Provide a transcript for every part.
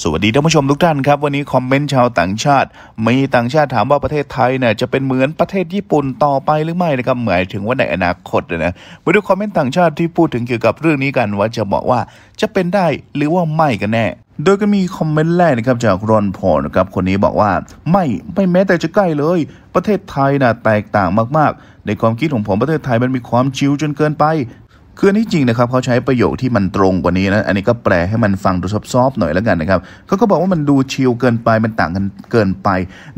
สวัสดีท่านผู้ชมทุกท่านครับ วันนี้คอมเมนต์ชาวต่างชาติมีต่างชาติถามว่าประเทศไทยเนี่ยจะเป็นเหมือนประเทศญี่ปุ่นต่อไปหรือไม่นะครับหมายถึงว่าในอนาคตนะมาดูคอมเมนต์ต่างชาติที่พูดถึงเกี่ยวกับเรื่องนี้กันว่าจะบอกว่าจะเป็นได้หรือว่าไม่กันแน่โดยก็มีคอมเมนต์แรกนะครับจากรอนพอนะครับคนนี้บอกว่าไม่ไม่แม้แต่จะใกล้เลย ประเทศไทยนะ่ะแตกต่างมากๆ ในความคิดของผมประเทศไทยมันมีความชิวจนเกินไปคืออันนี้จริงนะครับเขาใช้ประโยคที่มันตรงกว่านี้นะอันนี้ก็แปลให้มันฟังดูซอฟๆหน่อยแล้วกันนะครับเขาก็บอกว่ามันดูชิลเกินไปมันต่างกันเกินไป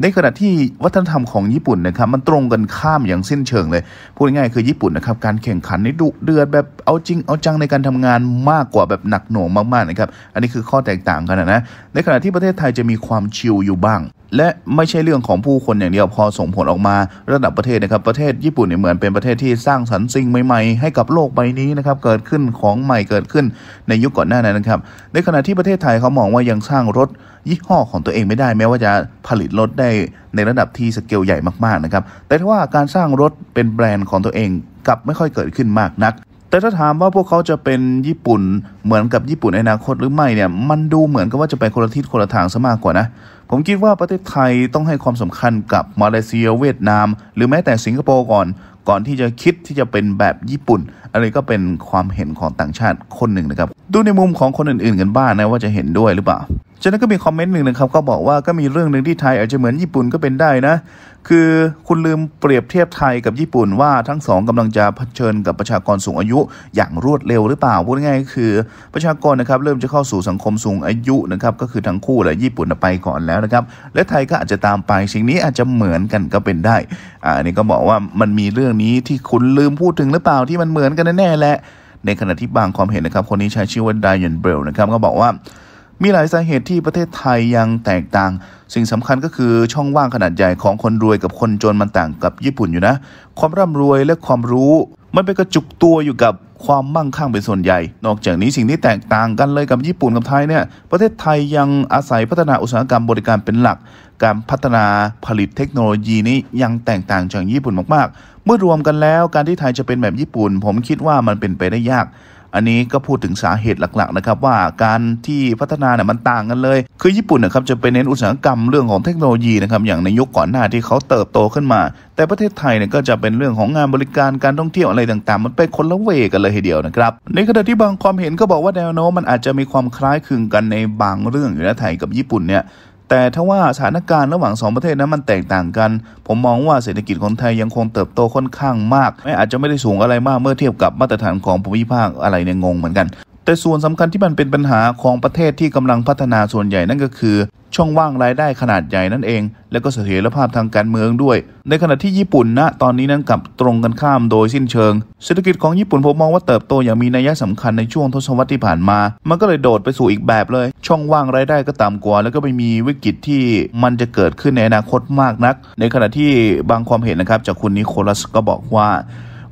ในขณะที่วัฒนธรรมของญี่ปุ่นนะครับมันตรงกันข้ามอย่างสิ้นเชิงเลยพูดง่ายๆคือญี่ปุ่นนะครับการแข่งขันนี่ดุเดือดแบบเอาจริงเอาจังในการทำงานมากกว่าแบบหนักหน่วงมากๆนะครับอันนี้คือข้อแตกต่างกันนะในขณะที่ประเทศไทยจะมีความชิลอยู่บ้างและไม่ใช่เรื่องของผู้คนอย่างเดียวพอส่งผลออกมาระดับประเทศนะครับประเทศญี่ปุ่นเนี่ยเหมือนเป็นประเทศที่สร้างสรรค์สิ่งใหม่ๆให้กับโลกใบนี้นะครับเกิดขึ้นของใหม่เกิดขึ้นในยุคก่อนหน้านั้นนะครับในขณะที่ประเทศไทยเขามองว่ายังสร้างรถยี่ห้อของตัวเองไม่ได้ แม้ว่าจะผลิตรถได้ในระดับที่สเกลใหญ่มากๆนะครับแต่ว่าการสร้างรถเป็นแบรนด์ของตัวเองกับไม่ค่อยเกิดขึ้นมากนักแต่ถ้าถามว่าพวกเขาจะเป็นญี่ปุ่นเหมือนกับญี่ปุ่นในอนาคตหรือไม่เนี่ยมันดูเหมือนกับว่าจะไปคนละทิศคนละทางซะมากกว่านะผมคิดว่าประเทศไทยต้องให้ความสำคัญกับ มาเลเซียเวียดนามหรือแม้แต่สิงคโปร์ก่อน ก่อนที่จะคิดที่จะเป็นแบบญี่ปุ่น อะไรก็เป็นความเห็นของต่างชาติคนหนึ่งนะครับ ดูในมุมของคนอื่นๆ กันบ้างนะว่าจะเห็นด้วยหรือเปล่าจากนั้นก็มีคอมเมนต์หนึ่งนะครับก็บอกว่าก็มีเรื่องหนึ่งที่ไทยอาจจะเหมือนญี่ปุ่นก็เป็นได้นะคือคุณลืมเปรียบเทียบไทยกับญี่ปุ่นว่าทั้งสองกำลังจะเผชิญกับประชากรสูงอายุ อย่างรวดเร็วหรือเปล่าพูดง่ายๆคือประชากรนะครับ เริ่มจะเข้าสู่สังคมสูงอายุนะครับก็คือทั้งคู่แหละญี่ปุ่นไปก่อนแล้วนะครับ และไทยก็อาจจะตามไปสิ่งนี้อาจจะเหมือนกันก็เป็นได้อ่านี่ก็บอกว่ามันมีเรื่องนี้ที่คุณลืมพูดถึงหรือเปล่าที่มันเหมือนกันแน่แหละในขณะที่บางความเห็นนะครับคนนี้ใช้ชื่อว่าไดยอนเบลนะครับก็บอกว่ามีหลายสาเหตุที่ประเทศไทยยังแตกต่าง สิ่งสำคัญก็คือช่องว่างขนาดใหญ่ของคนรวยกับคนจนมันต่างกับญี่ปุ่นอยู่นะ ความร่ำรวยและความรู้ มันไปกระจุกตัวอยู่กับความมั่งคั่งเป็นส่วนใหญ่ นอกจากนี้สิ่งที่แตกต่าง กันเลยกับญี่ปุ่นกับไทยเนี่ย ประเทศไทยยังอาศัยพัฒนาอุตสาหกรรมบริการเป็นหลัก การพัฒนาผลิตเทคโนโลยีนี้ยังแตกต่างจากญี่ปุ่นมากๆ เมื่อรวมกันแล้ว การที่ไทยจะเป็นแบบญี่ปุ่น ผมคิดว่ามันเป็นไปได้ยากอันนี้ก็พูดถึงสาเหตุหลักๆนะครับว่าการที่พัฒนาเนี่ยมันต่างกันเลย คือญี่ปุ่นนะครับจะไปเน้นอุตสาหกรรมเรื่องของเทคโนโลยีนะครับอย่างในยุคก่อนหน้าที่เขาเติบโตขึ้นมา แต่ประเทศไทยเนี่ยก็จะเป็นเรื่องของงานบริการการท่องเที่ยวอะไรต่าง ๆ มันเป็นคนละเวกันเลยทีเดียวนะครับ ในขณะที่บางความเห็นก็บอกว่าแนวโน้มมันอาจจะมีความคล้ายคลึงกันในบางเรื่องอยู่นะไทยกับญี่ปุ่นเนี่ยแต่ถ้าว่าสถานการณ์ระหว่าง 2 ประเทศนั้นมันแตกต่างกัน ผมมองว่าเศรษฐกิจของไทยยังคงเติบโตค่อนข้างมาก ไม่อาจจะไม่ได้สูงอะไรมากเมื่อเทียบกับมาตรฐานของภูมิภาคอะไรเนี่ยงงเหมือนกัน แต่ส่วนสำคัญที่มันเป็นปัญหาของประเทศที่กำลังพัฒนาส่วนใหญ่นั่นก็คือช่องว่างรายได้ขนาดใหญ่นั่นเอง และก็เสถียรภาพทางการเมืองด้วย ในขณะที่ญี่ปุ่นณนะตอนนี้นั้นกลับตรงกันข้ามโดยสิ้นเชิงเศรษฐกิจของญี่ปุ่นผมมองว่าเติบโตอย่างมีนัยสำคัญในช่วงทศวรรษที่ผ่านมา มันก็เลยโดดไปสู่อีกแบบเลย ช่องว่างรายได้ก็ต่ำกว่าแล้วก็ไม่มีวิกฤตที่มันจะเกิดขึ้นในอนาคตมากนัก ในขณะที่บางความเห็นนะครับจากคุณนิโคลัสก็บอกว่า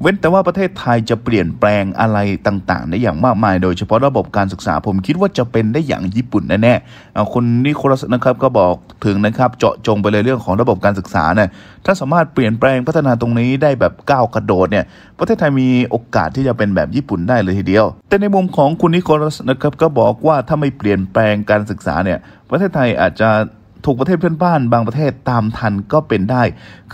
เว้นแต่ว่าประเทศไทยจะเปลี่ยนแปลงอะไรต่างๆได้อย่างมากมายโดยเฉพาะระบบการศึกษาผมคิดว่าจะเป็นได้อย่างญี่ปุ่นแน่ๆคนนิโคลัสนะครับก็บอกถึงนะครับเจาะจงไปเลยเรื่องของระบบการศึกษาเนี่ยถ้าสามารถเปลี่ยนแปลงพัฒนาตรงนี้ได้แบบก้าวกระโดดเนี่ย ประเทศไทยมีโอกาสที่จะเป็นแบบญี่ปุ่นได้เลยทีเดียว แต่ในมุมของคุณนิโคลัสนะครับก็บอกว่าถ้าไม่เปลี่ยนแปลงการศึกษาเนี่ยประเทศไทยอาจจะถูกประเทศเพื่อนบ้านบางประเทศตามทันก็เป็นได้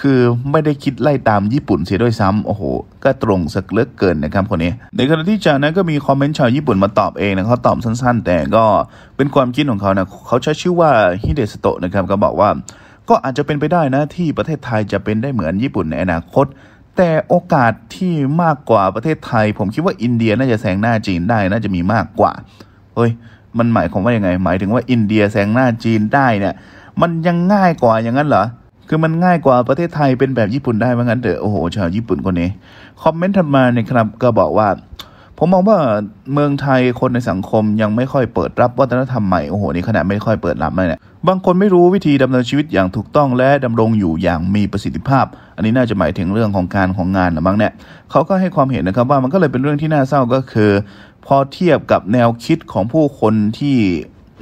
คือไม่ได้คิดไล่ตามญี่ปุ่นเสียด้วยซ้ำโอ้โหก็ตรงสักเลิกเกินนะครับคนนี้ในขณะที่จากนั้นก็มีคอมเมนต์ชาวญี่ปุ่นมาตอบเองนะเขาตอบสั้นๆแต่ก็เป็นความคิดของเขานะเขาใช้ชื่อว่าฮิเดสโตะนะครับก็บอกว่าก็อาจจะเป็นไปได้นะที่ประเทศไทยจะเป็นได้เหมือนญี่ปุ่นในอนาคต แต่โอกาสที่มากกว่าประเทศไทย ผมคิดว่าอินเดียน่าจะแซงหน้าจีนได้น่าจะมีมากกว่าเฮ้ย มันหมายความว่ายังไง หมายถึงว่าอินเดียแซงหน้าจีนได้เนี่ยมันยังง่ายกว่าอย่างนั้นเหรอ คือมันง่ายกว่าประเทศไทยเป็นแบบญี่ปุ่นได้ ว่างั้นเถอะ โอ้โห ชาวญี่ปุ่นคนนี้ คอมเมนต์ทันมาเนี่ยครับก็บอกว่า ผมมองว่าเมืองไทยคนในสังคมยังไม่ค่อยเปิดรับวัฒนธรรมใหม่ โอ้โห นี่ขนาดไม่ค่อยเปิดรับเลยเนี่ย บางคนไม่รู้วิธีดำเนินชีวิตอย่างถูกต้องและดำรงอยู่อย่างมีประสิทธิภาพ อันนี้น่าจะหมายถึงเรื่องของการของงานหรืองเนี่ยเขาก็ให้ความเห็นนะครับว่ามันก็เลยเป็นเรื่องที่น่าเศร้าก็คือพอเทียบกับแนวคิดของผู้คนที่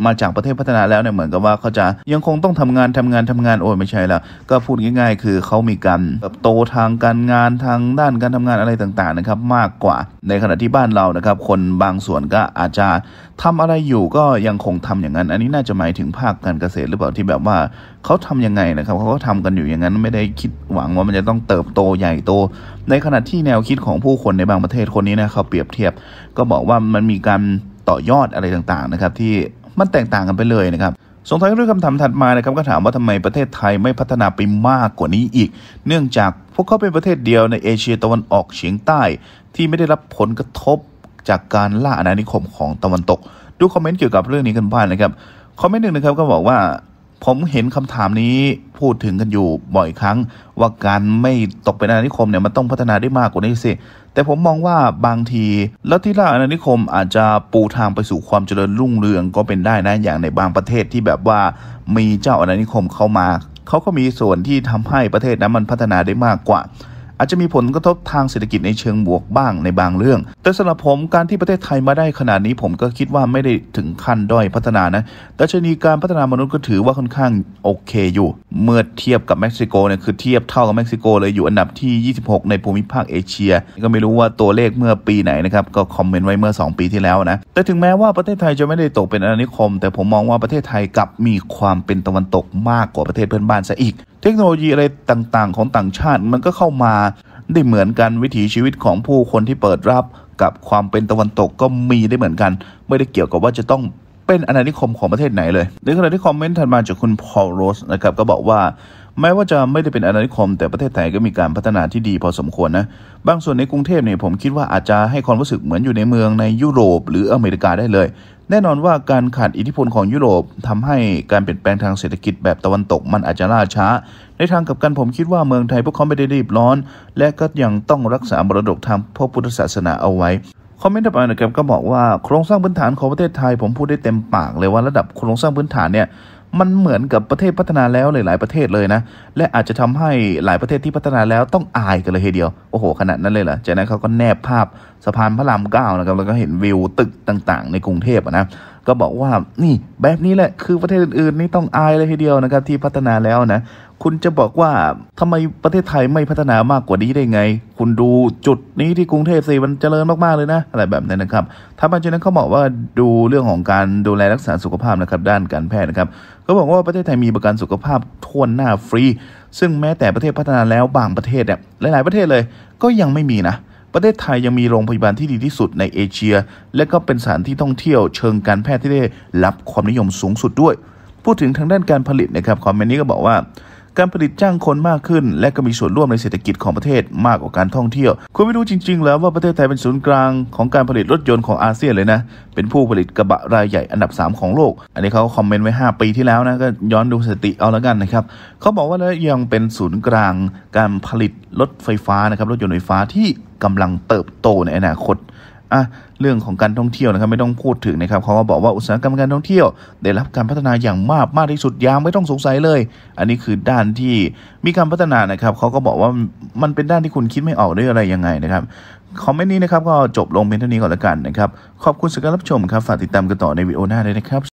มาจากประเทศพัฒนาแล้วเนี่ยเหมือนกับว่าเขาจะยังคงต้องทำงานทำงานทำงานโอ้ยไม่ใช่ละก็พูดง่าย ๆ คือเขามีการเติบโตทางการงานทางด้านการทำงานอะไรต่างๆนะครับ มากกว่าในขณะที่บ้านเรานะครับ คนบางส่วนก็อาจจะทำอะไรอยู่ก็ยังคงทำอย่างนั้นอันนี้น่าจะหมายถึงภาคการเกษตรหรือเปล่าที่แบบว่าเขาทํำยังไงนะครับเขาก็ทำกันอยู่อย่างนั้นไม่ได้คิดหวังว่ามันจะต้องเติบโตใหญ่โต ในขณะที่แนวคิดของผู้คนในบางประเทศคนนี้นะเขาเปรียบเทียบ ก็บอกว่ามันมีการต่อยอดอะไรต่างๆนะครับ ที่มันแตกต่างกันไปเลยนะครับสงงทยเยด้วยคำถามถัดมานะครับก็ถามว่าทำไมประเทศไทยไม่พัฒนาไปมากกว่านี้อีก เนื่องจากพวกเขาเป็นประเทศเดียวในเอเชีย ตะวันออกเฉียงใต้ ที่ไม่ได้รับผลกระทบจากการล่าอาณานิคมของตะวันตก ดูคอมเมนต์เกี่ยวกับเรื่องนี้กันบ้างนะครับ คอมเมนต์หนึ่งนะครับก็บอกว่าผมเห็นคำถามนี้พูดถึงกันอยู่บ่อยครั้ง ว่าการไม่ตกเป็นอาณานิคมเนี่ยมันต้องพัฒนาได้มากกว่านี้สิแต่ผมมองว่าบางทีลัทธิล่าอาณานิคมอาจจะปูทางไปสู่ความเจริญรุ่งเรือง ก็เป็นได้นะอย่างในบางประเทศที่แบบว่า มีเจ้าอาณานิคมเข้ามา เขาก็มีส่วนที่ทำให้ประเทศนั้นมันพัฒนาได้มากกว่าอาจจะมีผลกระทบทางเศรษฐกิจในเชิงบวกบ้างในบางเรื่อง แต่สำหรับผมการที่ประเทศไทยมาได้ขนาดนี้ผมก็คิดว่าไม่ได้ถึงขั้นด้อยพัฒนานะ แต่ชนีการพัฒนามนุษย์ก็ถือว่าค่อนข้างโอเคอยู่ เมื่อเทียบกับเม็กซิโกเนี่ยคือเทียบเท่ากับเม็กซิโกเลยอยู่อันดับที่ 26 ในภูมิภาคเอเชีย ก็ไม่รู้ว่าตัวเลขเมื่อปีไหนนะครับก็คอมเมนต์ไว้เมื่อ 2 ปีที่แล้วนะ แต่ถึงแม้ว่าประเทศไทยจะไม่ได้ตกเป็นอาณานิคม แต่ผมมองว่าประเทศไทยกลับมีความเป็นตะวันตกมากกว่าประเทศเพื่อนบ้านซะอีกทคโนโลยีอะไรต่าง ๆ ของต่างชาติมันก็เข้ามาได้เหมือนกันวิถีชีวิตของผู้คนที่เปิดรับกับความเป็นตะวันตกก็มีได้เหมือนกัน ไม่ได้เกี่ยวกับว่าจะต้องเป็นอาณานิคมของประเทศไหนเลยในขณะที่คอมเมนต์ถัดมาจากคุณพอลโรส นะครับก็บอกว่าแม้ว่าจะไม่ได้เป็นอาณานิคมแต่ประเทศไทยก็มีการพัฒนาที่ดีพอสมควรนะบางส่วนในกรุงเทพเนี่ยผมคิดว่าอาจจะให้ความรู้สึกเหมือนอยู่ในเมืองในยุโรปหรืออเมริกาได้เลย แน่นอนว่าการขาดอิทธิพลของยุโรปทำให้การเปลี่ยนแปลงทางเศรษฐกิจแบบตะวันตกมันอาจจะล่าช้า ในทางกับกันผมคิดว่าเมืองไทยพวกเขาไม่ได้รีบร้อน และก็ยังต้องรักษามรดกทางพระพุทธศาสนาเอาไว้คอมเมนต์ต่อไปนะครับก็บอกว่าโครงสร้างพื้นฐานของประเทศไทย ผมพูดได้เต็มปากเลยว่าระดับโครงสร้างพื้นฐานเนี่ยมันเหมือนกับประเทศพัฒนาแล้วหลายๆประเทศเลยนะ และอาจจะทำให้หลายประเทศที่พัฒนาแล้วต้องอายกันเลยทีเดียว โอ้โห ขนาดนั้นเลยเหรอจากนั้นเขาก็แนบภาพสะพานพระรามเก้านะครับแล้วก็เห็นวิวตึกต่างๆ ในกรุงเทพนะก็บอกว่านี่แบบนี้แหละ คือประเทศอื่นๆ นี่ต้องอายเลยทีเดียวนะครับ ที่พัฒนาแล้วนะ คุณจะบอกว่าทำไมประเทศไทยไม่พัฒนามากกว่านี้ได้ไง คุณดูจุดนี้ที่กรุงเทพสิมันเจริญมากๆเลยนะอะไรแบบนี้นะครับถ้าบัจจีนันเขาบอกว่าดูเรื่องของการดูแลรักษาสุขภาพนะครับด้านการแพทย์นะครับก็บอกว่าประเทศไทยมีประกันสุขภาพทวนหน้าฟรีซึ่งแม้แต่ประเทศพัฒนาแล้วบางประเทศเนี่ยหลายๆประเทศเลยก็ยังไม่มีนะประเทศไทยยังมีโรงพยาบาลที่ดีที่สุดในเอเชีย และก็เป็นสถานที่ท่องเที่ยวเชิงการแพทย์ที่ได้ รับความนิยมสูงสุดด้วย พูดถึงทางด้านการผลิตนะครับ คอมเมนต์นี้ก็บอกว่าการผลิตจ้างคนมากขึ้น และก็มีส่วนร่วมในเศรษฐกิจของประเทศมากกว่าการท่องเที่ยวคุณไม่รู้จริงๆแล้วว่าประเทศไทยเป็นศูนย์กลางของการผลิตรถยนต์ของอาเซียนเลยนะ เป็นผู้ผลิตกระบะรายใหญ่อันดับ 3 ของโลก อันนี้เขาคอมเมนต์ไว้ 5 ปีที่แล้วนะ ก็ย้อนดูสติเอาแล้วกันนะครับเขาบอกว่าแล้วยังเป็นศูนย์กลาง การผลิตรถไฟฟ้านะครับรถยนต์ไฟฟ้าที่กำลังเติบโตในอนาคตอ่ะเรื่องของการท่องเที่ยวนะครับไม่ต้องพูดถึงนะครับเขาก็บอกว่าอุตสาหกรรมการท่องเที่ยวได้รับการพัฒนาอย่างมากมากที่สุดยางไม่ต้องสงสัยเลย อันนี้คือด้านที่มีการพัฒนานะครับเขาก็บอกว่ามันเป็นด้านที่คุณคิดไม่ออกด้วยอะไรยังไงนะครับ คอมเมนต์นี้นะครับก็จบลงเป็นเท่านี้ก่อนละกันนะครับ ขอบคุณสำหรับรับชมครับฝากติดตามกันต่อในวิดีโอหน้าเลยนะครับ